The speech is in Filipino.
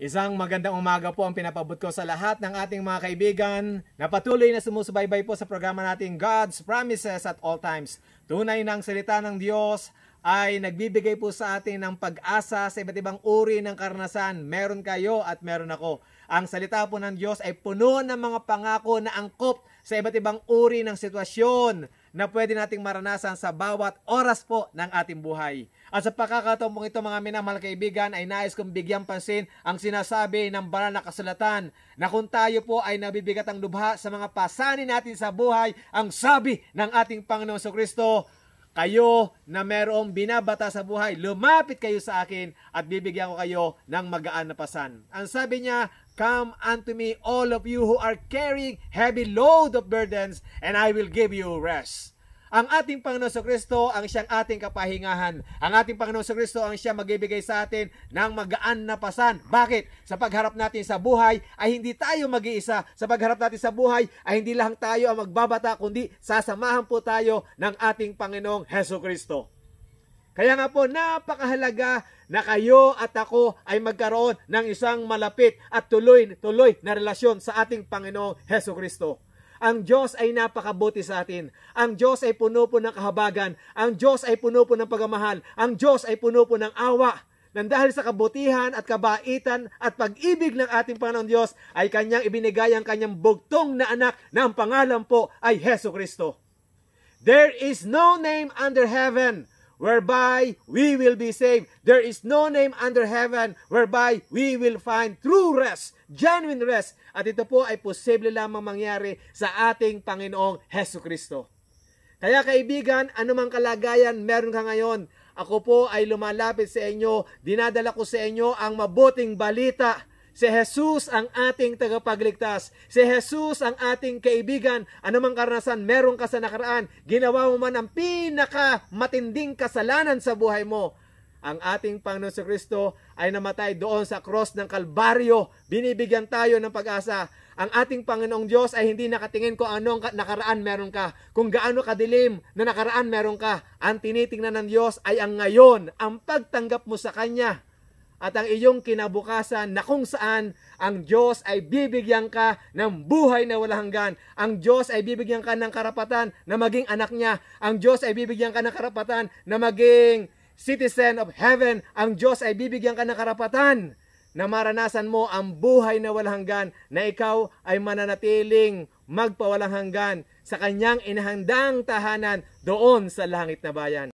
Isang magandang umaga po ang pinapabot ko sa lahat ng ating mga kaibigan na patuloy na sumusubaybay po sa programa nating God's Promises at All Times. Tunay ng salita ng Diyos ay nagbibigay po sa atin ng pag-asa sa iba't ibang uri ng karanasan. Meron kayo at meron ako. Ang salita po ng Diyos ay puno ng mga pangako na angkop sa iba't ibang uri ng sitwasyon na pwede nating maranasan sa bawat oras po ng ating buhay. At sa pagkakataong ito mga minamahal kaibigan ay nais kong bigyan pansin ang sinasabi ng banal na kasulatan na kung tayo po ay nabibigat ang lubha sa mga pasanin natin sa buhay, ang sabi ng ating Panginoon sa Kristo, kayo na merong binabata sa buhay, lumapit kayo sa akin at bibigyan ko kayo ng magaan na pasan. Ang sabi niya, Come unto me all of you who are carrying heavy load of burdens and I will give you rest ang ating Panginoon sa Kristo ang siyang ating kapahingahan. Ang ating Panginoon sa Kristo ang siya magbibigay sa atin ng magaan na pasan. Bakit? Sa pagharap natin sa buhay ay hindi tayo mag-iisa. Sa pagharap natin sa buhay ay hindi lang tayo ang magbabata kundi sasamahan po tayo ng ating Panginoong Heso Kristo. Kaya nga po, napakahalaga na kayo at ako ay magkaroon ng isang malapit at tuloy-tuloy na relasyon sa ating Panginoong Heso Kristo. Ang Diyos ay napakabuti sa atin. Ang Diyos ay puno po ng kahabagan. Ang Diyos ay puno po ng pagmamahal. Ang Diyos ay puno po ng awa. Nang dahil sa kabutihan at kabaitan at pag-ibig ng ating Panginoon Diyos ay kanyang ibinigay ang kanyang bugtong na anak na ang pangalan po ay Heso Kristo. There is no name under heaven whereby we will be saved. There is no name under heaven whereby we will find true rest, genuine rest. At ito po ay posible lamang mangyari sa ating Panginoong Heso Kristo. Kaya kaibigan, anumang kalagayan meron ka ngayon, ako po ay lumalapit sa inyo, dinadala ko sa inyo ang mabuting balita Si Jesus ang ating tagapagligtas. Si Jesus ang ating kaibigan. Anumang karanasan meron ka sa nakaraan, ginawa mo man ang pinakamatinding kasalanan sa buhay mo. Ang ating Panginoon sa Kristo ay namatay doon sa cross ng Kalbaryo. Binibigyan tayo ng pag-asa. Ang ating Panginoong Diyos ay hindi nakatingin kung anong nakaraan meron ka, kung gaano kadilim na nakaraan meron ka. Ang tinitingnan ng Diyos ay ang ngayon, ang pagtanggap mo sa Kanya at ang iyong kinabukasan na kung saan ang Diyos ay bibigyan ka ng buhay na walang hanggan. Ang Diyos ay bibigyan ka ng karapatan na maging anak niya. Ang Diyos ay bibigyan ka ng karapatan na maging citizen of heaven. Ang Diyos ay bibigyan ka ng karapatan na maranasan mo ang buhay na walang hanggan na ikaw ay mananatiling magpawalang hanggan sa kanyang inahandang tahanan doon sa langit na bayan.